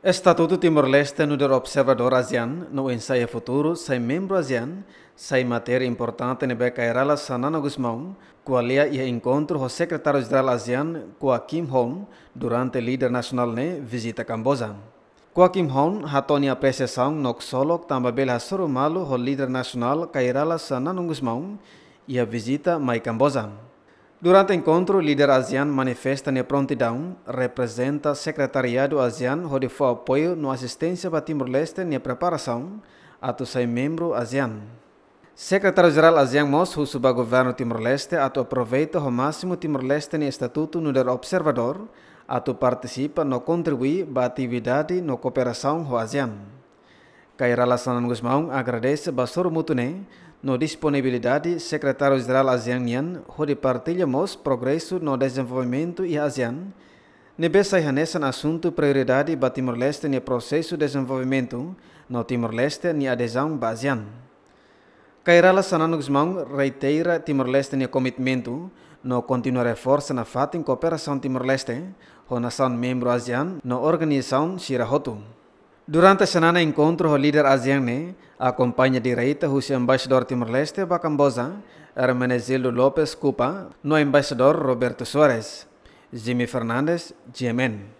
Estatuto Timor-Leste no der Observador ASEAN, no ensaio futuro, sem membro ASEAN, sem matéria importante na Becairala Sanana Guzmão, qualia e encontro com o secretário-geral ASEAN, Joaquim Kim durante o líder nacional ne visita Camboja. Joaquim Kim Hong hatoni apreciação no xolok tambabel hasorumalu o líder nacional Kairala Sanana Guzmão e a visita mai Camboja. Durante o encontro, o líder ASEAN manifesta na prontidão, representa o secretariado ASEAN, onde foi apoio na assistência para Timor-Leste na preparação, ato seu membro ASEAN. Secretário-Geral ASEAN Mos, o governo Timor-Leste, ato aproveita ao máximo Timor-Leste no estatuto nuder observador, ato participa no contribui para atividade no cooperação com ASEAN. Cai relação Gusmão mão agradece Bastor Mutune no disponibilidade secretário-geral ASEAN onde partilhamos progresso no desenvolvimento e ASEAN. Nebe sai hanesan assunto prioridade para Timor-Leste no processo de desenvolvimento no Timor-Leste na adesão ba ASEAN. Cai relação Gusmão reitera Timor-Leste no comitimento no continuar reforça na fata em cooperação Timor-Leste, ou nação membro ASEAN, na organização Shirahotu. Durante a semana encontro, o líder ASEAN a companhia direita, o embaixador Timor-Leste, Bacambosa, Hermenegildo Lopes Cupa, no embaixador Roberto Soares, Jimmy Fernandes, Jemen.